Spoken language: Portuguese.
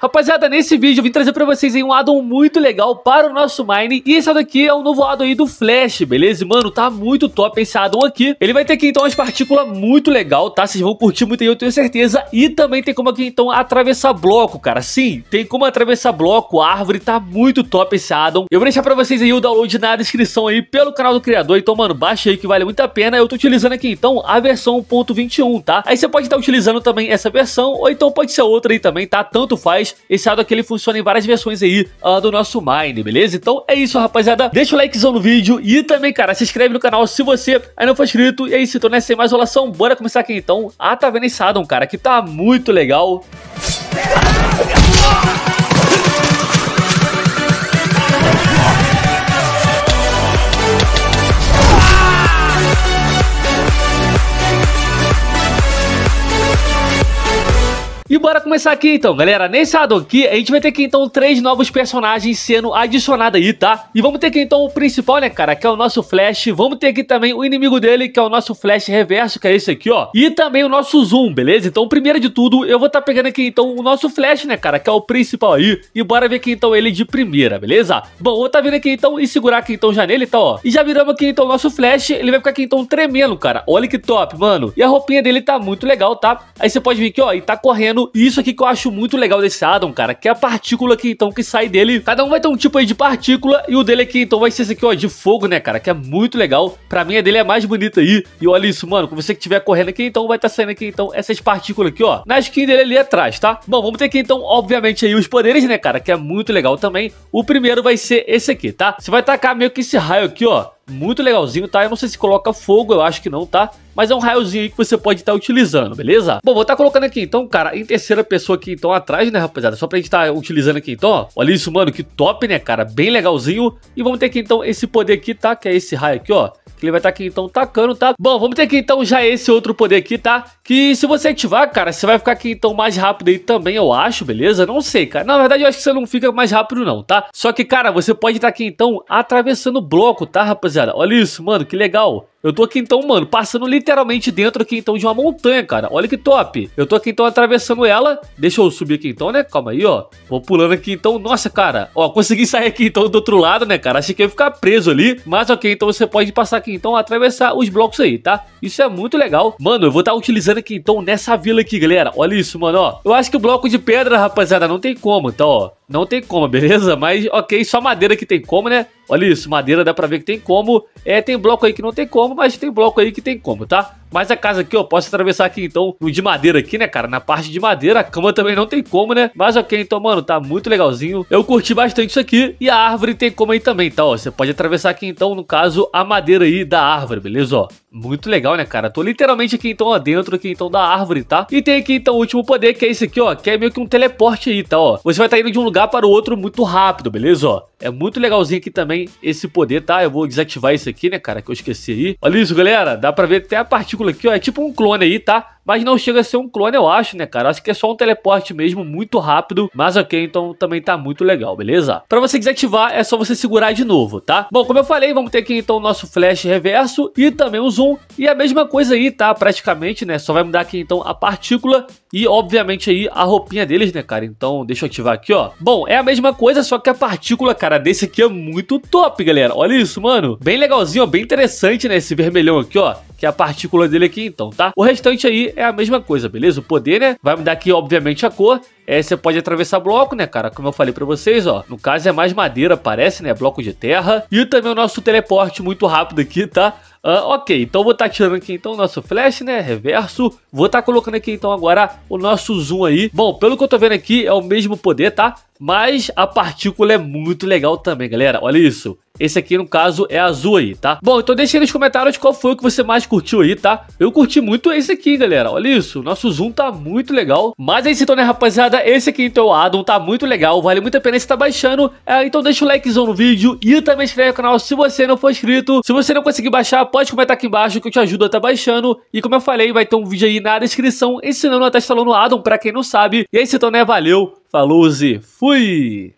Rapaziada, nesse vídeo eu vim trazer pra vocês um addon muito legal para o nosso Mine E esse addon aqui é um novo addon aí do Flash, beleza? Mano, tá muito top esse addon aqui Ele vai ter aqui então umas partículas muito legal, tá? Vocês vão curtir muito aí, eu tenho certeza E também tem como aqui então atravessar bloco, cara Sim, tem como atravessar bloco, árvore, tá muito top esse addon Eu vou deixar pra vocês aí o download na descrição aí pelo canal do criador Então, mano, baixa aí que vale muito a pena Eu tô utilizando aqui então a versão 1.21, tá? Aí você pode estar tá utilizando também essa versão Ou então pode ser outra aí também, tá? Tanto faz esse addon aqui ele funciona em várias versões aí uh, do nosso Mine, beleza? Então é isso, rapaziada. Deixa o likezão no vídeo e também, cara, se inscreve no canal se você ainda não for inscrito. E aí, se torna sem mais olação, bora começar aqui então. Ah, tá vendo esse addon, cara, que tá muito legal. E bora começar aqui então, galera. Nesse addon aqui, a gente vai ter que então três novos personagens sendo adicionados aí, tá? E vamos ter aqui então o principal, né, cara, que é o nosso Flash. Vamos ter aqui também o inimigo dele, que é o nosso Flash Reverso, que é esse aqui, ó. E também o nosso Zoom, beleza? Então, primeiro de tudo, eu vou estar tá pegando aqui então o nosso Flash, né, cara, que é o principal aí. E bora ver aqui então ele de primeira, beleza? Bom, vou tá vindo aqui então e segurar aqui então já nele, tá, ó. E já viramos aqui então o nosso Flash, ele vai ficar aqui então tremendo, cara. Olha que top, mano. E a roupinha dele tá muito legal, tá? Aí você pode vir aqui, ó, e tá correndo e isso aqui que eu acho muito legal desse Adam, cara, que é a partícula que então que sai dele. Cada um vai ter um tipo aí de partícula e o dele aqui é então vai ser esse aqui, ó, de fogo, né, cara, que é muito legal. Pra mim a dele é mais bonita aí. E olha isso, mano, com você que estiver correndo aqui, então vai estar tá saindo aqui então essas partículas aqui, ó, na skin dele ali atrás, tá? Bom, vamos ter aqui então, obviamente aí os poderes, né, cara, que é muito legal também. O primeiro vai ser esse aqui, tá? Você vai tacar meio que esse raio aqui, ó, muito legalzinho, tá? Eu não sei se coloca fogo, eu acho que não, tá? mas é um raiozinho aí que você pode estar tá utilizando, beleza? Bom, vou estar tá colocando aqui, então, cara, em terceira pessoa aqui, então, atrás, né, rapaziada? Só pra gente estar tá utilizando aqui, então, ó. Olha isso, mano, que top, né, cara? Bem legalzinho. E vamos ter aqui, então, esse poder aqui, tá? Que é esse raio aqui, ó ele vai estar tá aqui então tacando, tá? Bom, vamos ter aqui então já esse outro poder aqui, tá? Que se você ativar, cara, você vai ficar aqui então mais rápido aí também, eu acho, beleza? Não sei, cara. Na verdade, eu acho que você não fica mais rápido não, tá? Só que, cara, você pode estar tá aqui então atravessando o bloco, tá, rapaziada? Olha isso, mano, que legal. Eu tô aqui então, mano, passando literalmente dentro aqui então de uma montanha, cara. Olha que top. Eu tô aqui então atravessando ela. Deixa eu subir aqui então, né? Calma aí, ó. Vou pulando aqui então. Nossa, cara. Ó, consegui sair aqui então do outro lado, né, cara? Achei que ia ficar preso ali. Mas ok, então você pode passar aqui então, atravessar os blocos aí, tá? Isso é muito legal. Mano, eu vou estar tá utilizando aqui então nessa vila aqui, galera. Olha isso, mano, ó. Eu acho que o bloco de pedra, rapaziada, não tem como, então, ó não tem como, beleza? Mas ok, só madeira que tem como, né? Olha isso, madeira dá pra ver que tem como. É, tem bloco aí que não tem como, mas tem bloco aí que tem como, tá? Mas a casa aqui, eu posso atravessar aqui, então, no de madeira aqui, né, cara? Na parte de madeira, a cama também não tem como, né? Mas ok, então, mano, tá muito legalzinho. Eu curti bastante isso aqui. E a árvore tem como aí também, tá? Ó, você pode atravessar aqui, então, no caso, a madeira aí da árvore, beleza? Ó, muito legal, né, cara? Tô literalmente aqui, então, ó, dentro aqui, então, da árvore, tá? E tem aqui, então, o último poder, que é esse aqui, ó, que é meio que um teleporte aí, tá? Ó, você vai estar tá indo de um lugar para o outro muito rápido, beleza? Ó, é muito legalzinho aqui também esse poder, tá? Eu vou desativar isso aqui, né, cara, que eu esqueci aí. Olha isso, galera. Dá pra ver até a partícula aqui, ó. É tipo um clone aí, tá? Mas não chega a ser um clone, eu acho, né, cara? Acho que é só um teleporte mesmo, muito rápido. Mas ok, então também tá muito legal, beleza? Pra você desativar, é só você segurar de novo, tá? Bom, como eu falei, vamos ter aqui então o nosso flash reverso e também o zoom. E a mesma coisa aí, tá? Praticamente, né? Só vai mudar aqui então a partícula e, obviamente, aí a roupinha deles, né, cara? Então, deixa eu ativar aqui, ó. Bom, é a mesma coisa, só que a partícula, cara, desse aqui é muito top, galera. Olha isso, mano. Bem legalzinho, ó. Bem interessante, né? Esse vermelhão aqui, ó. Que é a partícula dele aqui, então, tá? O restante aí é a mesma coisa, beleza? O poder, né? Vai mudar aqui, obviamente, a cor. É, você pode atravessar bloco, né, cara? Como eu falei para vocês, ó. No caso é mais madeira, parece, né? Bloco de terra. E também o nosso teleporte muito rápido aqui, tá? Uh, ok, então vou estar tá tirando aqui então o nosso flash, né, reverso. Vou estar tá colocando aqui então agora o nosso zoom aí. Bom, pelo que eu tô vendo aqui é o mesmo poder, tá? Mas a partícula é muito legal também, galera. Olha isso. Esse aqui, no caso, é azul aí, tá? Bom, então deixa aí nos comentários qual foi o que você mais curtiu aí, tá? Eu curti muito esse aqui, galera. Olha isso. Nosso zoom tá muito legal. Mas é isso então, né, rapaziada? Esse aqui, então, o Adam tá muito legal. Vale muito a pena se tá baixando. É, então deixa o likezão no vídeo e também se inscreve no canal se você não for inscrito. Se você não conseguir baixar, pode comentar aqui embaixo que eu te ajudo a tá baixando. E como eu falei, vai ter um vídeo aí na descrição ensinando a tá instalando o Adam pra quem não sabe. E é isso então, né? Valeu, falou e fui!